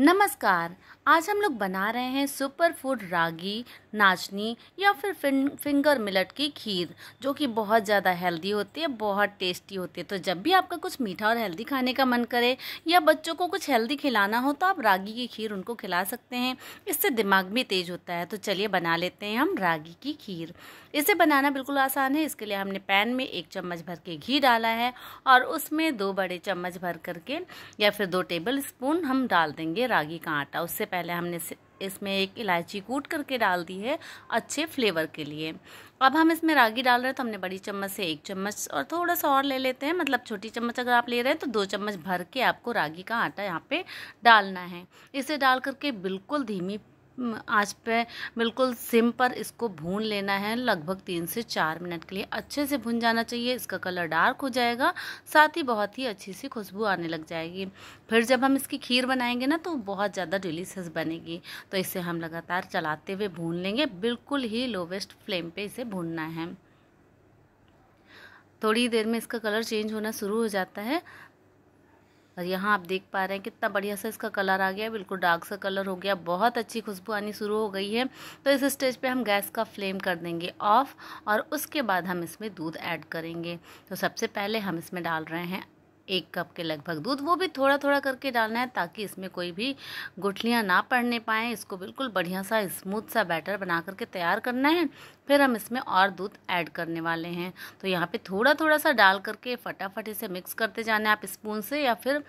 नमस्कार आज हम लोग बना रहे हैं सुपर फूड रागी नाचनी या फिर फिंगर मिलट की खीर जो कि बहुत ज़्यादा हेल्दी होती है बहुत टेस्टी होती है तो जब भी आपका कुछ मीठा और हेल्दी खाने का मन करे या बच्चों को कुछ हेल्दी खिलाना हो तो आप रागी की खीर उनको खिला सकते हैं इससे दिमाग भी तेज़ होता है तो चलिए बना लेते हैं हम रागी की खीर इसे बनाना बिल्कुल आसान है इसके लिए हमने पैन में एक चम्मच भर के घी डाला है और उसमें दो बड़े चम्मच भर करके या फिर दो टेबल स्पून हम डाल देंगे रागी का आटा उससे पहले हमने इसमें एक इलायची कूट करके डाल दी है अच्छे फ्लेवर के लिए अब हम इसमें रागी डाल रहे हैं तो हमने बड़ी चम्मच से एक चम्मच और थोड़ा सा और ले लेते हैं मतलब छोटी चम्मच अगर आप ले रहे हैं तो दो चम्मच भर के आपको रागी का आटा यहाँ पे डालना है इसे डाल करके बिल्कुल धीमी हम्म, आँच पे बिल्कुल सिम पर इसको भून लेना है लगभग तीन से चार मिनट के लिए अच्छे से भून जाना चाहिए इसका कलर डार्क हो जाएगा साथ ही बहुत ही अच्छी सी खुशबू आने लग जाएगी फिर जब हम इसकी खीर बनाएंगे ना तो बहुत ज़्यादा डिलीशियस बनेगी तो इसे हम लगातार चलाते हुए भून लेंगे बिल्कुल ही लोवेस्ट फ्लेम पर इसे भूनना है थोड़ी देर में इसका कलर चेंज होना शुरू हो जाता है और यहाँ आप देख पा रहे हैं कितना बढ़िया सा इसका कलर आ गया बिल्कुल डार्क सा कलर हो गया बहुत अच्छी खुशबू आनी शुरू हो गई है तो इस स्टेज पे हम गैस का फ्लेम कर देंगे ऑफ़ और उसके बाद हम इसमें दूध ऐड करेंगे तो सबसे पहले हम इसमें डाल रहे हैं एक कप के लगभग दूध वो भी थोड़ा थोड़ा करके डालना है ताकि इसमें कोई भी गुठलियाँ ना पड़ने पाएँ इसको बिल्कुल बढ़िया सा स्मूथ सा बैटर बना करके तैयार करना है फिर हम इसमें और दूध ऐड करने वाले हैं तो यहाँ पे थोड़ा थोड़ा सा डाल करके फटाफट इसे मिक्स करते जाना है आप स्पून से या फिर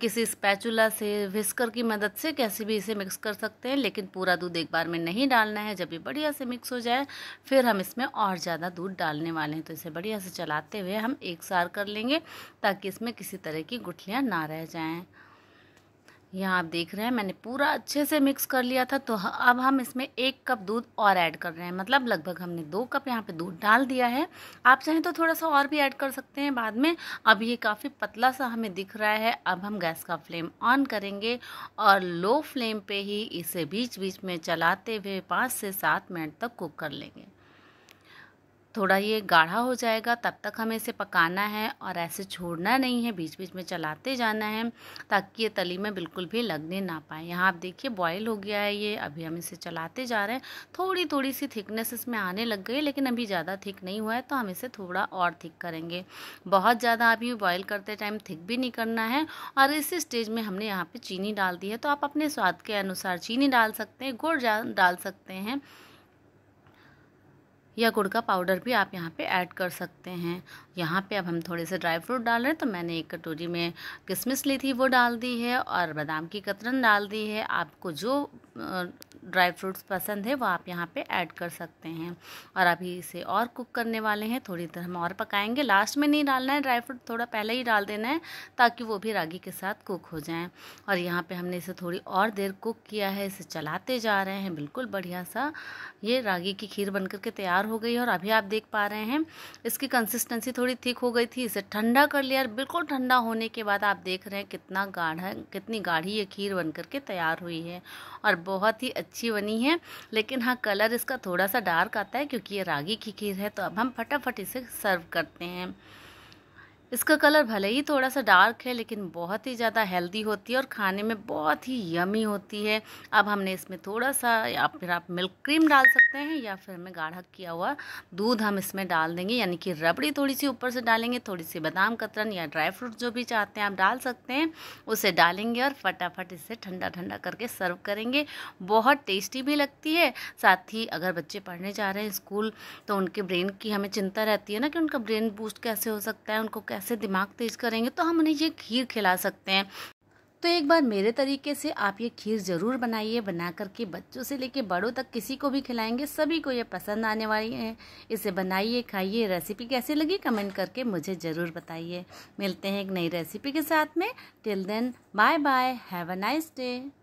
किसी स्पैचुला से विस्कर की मदद से कैसे भी इसे मिक्स कर सकते हैं लेकिन पूरा दूध एक बार में नहीं डालना है जब ये बढ़िया से मिक्स हो जाए फिर हम इसमें और ज़्यादा दूध डालने वाले हैं तो इसे बढ़िया से चलाते हुए हम एक सार कर लेंगे ताकि इसमें किसी तरह की गुठलियाँ ना रह जाएँ यहाँ आप देख रहे हैं मैंने पूरा अच्छे से मिक्स कर लिया था तो अब हम इसमें एक कप दूध और ऐड कर रहे हैं मतलब लगभग हमने दो कप यहाँ पे दूध डाल दिया है आप चाहें तो थोड़ा सा और भी ऐड कर सकते हैं बाद में अब ये काफ़ी पतला सा हमें दिख रहा है अब हम गैस का फ्लेम ऑन करेंगे और लो फ्लेम पे ही इसे बीच बीच में चलाते हुए पाँच से सात मिनट तक कुक कर लेंगे थोड़ा ये गाढ़ा हो जाएगा तब तक हमें इसे पकाना है और ऐसे छोड़ना नहीं है बीच बीच में चलाते जाना है ताकि ये तली में बिल्कुल भी लगने ना पाए यहाँ आप देखिए बॉयल हो गया है ये अभी हम इसे चलाते जा रहे हैं थोड़ी थोड़ी सी थिकनेस इसमें आने लग गई लेकिन अभी ज़्यादा थिक नहीं हुआ है तो हम इसे थोड़ा और थिक करेंगे बहुत ज़्यादा अभी बॉयल करते टाइम थिक भी नहीं करना है और इस स्टेज में हमने यहाँ पर चीनी डाल दी है तो आप अपने स्वाद के अनुसार चीनी डाल सकते हैं गुड़ डाल सकते हैं या गुड़ का पाउडर भी आप यहाँ पे ऐड कर सकते हैं यहाँ पे अब हम थोड़े से ड्राई फ्रूट डाल रहे हैं तो मैंने एक कटोरी में किशमिश ली थी वो डाल दी है और बादाम की कतरन डाल दी है आपको जो ड्राई फ्रूट्स पसंद है वो आप यहाँ पे ऐड कर सकते हैं और अभी इसे और कुक करने वाले हैं थोड़ी देर हम और पकाएंगे लास्ट में नहीं डालना है ड्राई फ्रूट थोड़ा पहले ही डाल देना है ताकि वो भी रागी के साथ कुक हो जाएँ और यहाँ पर हमने इसे थोड़ी और देर कुक किया है इसे चलाते जा रहे हैं बिल्कुल बढ़िया सा ये रागी की खीर बन के तैयार हो गई और अभी आप देख पा रहे हैं इसकी कंसिस्टेंसी थोड़ी थिक हो गई थी इसे ठंडा कर लिया और बिल्कुल ठंडा होने के बाद आप देख रहे हैं कितना गाढ़ा कितनी गाढ़ी ये खीर बनकर के तैयार हुई है और बहुत ही अच्छी अच्छी बनी है लेकिन हाँ कलर इसका थोड़ा सा डार्क आता है क्योंकि ये रागी की खीर है तो अब हम फटाफट इसे सर्व करते हैं इसका कलर भले ही थोड़ा सा डार्क है लेकिन बहुत ही ज़्यादा हेल्दी होती है और खाने में बहुत ही यमी होती है अब हमने इसमें थोड़ा सा या फिर आप मिल्क क्रीम डाल सकते हैं या फिर हमें गाढ़ा किया हुआ दूध हम इसमें डाल देंगे यानी कि रबड़ी थोड़ी सी ऊपर से डालेंगे थोड़ी सी बादाम कतरन या ड्राई फ्रूट जो भी चाहते हैं आप डाल सकते हैं उसे डालेंगे और फटाफट इसे ठंडा ठंडा करके सर्व करेंगे बहुत टेस्टी भी लगती है साथ ही अगर बच्चे पढ़ने जा रहे हैं स्कूल तो उनके ब्रेन की हमें चिंता रहती है ना कि उनका ब्रेन बूस्ट कैसे हो सकता है उनको कैसे से दिमाग तेज करेंगे तो हम उन्हें ये खीर खिला सकते हैं तो एक बार मेरे तरीके से आप ये खीर ज़रूर बनाइए बना करके बच्चों से लेके बड़ों तक किसी को भी खिलाएंगे सभी को ये पसंद आने वाली है इसे बनाइए खाइए रेसिपी कैसी लगी कमेंट करके मुझे ज़रूर बताइए मिलते हैं एक नई रेसिपी के साथ में till then bye bye have a nice day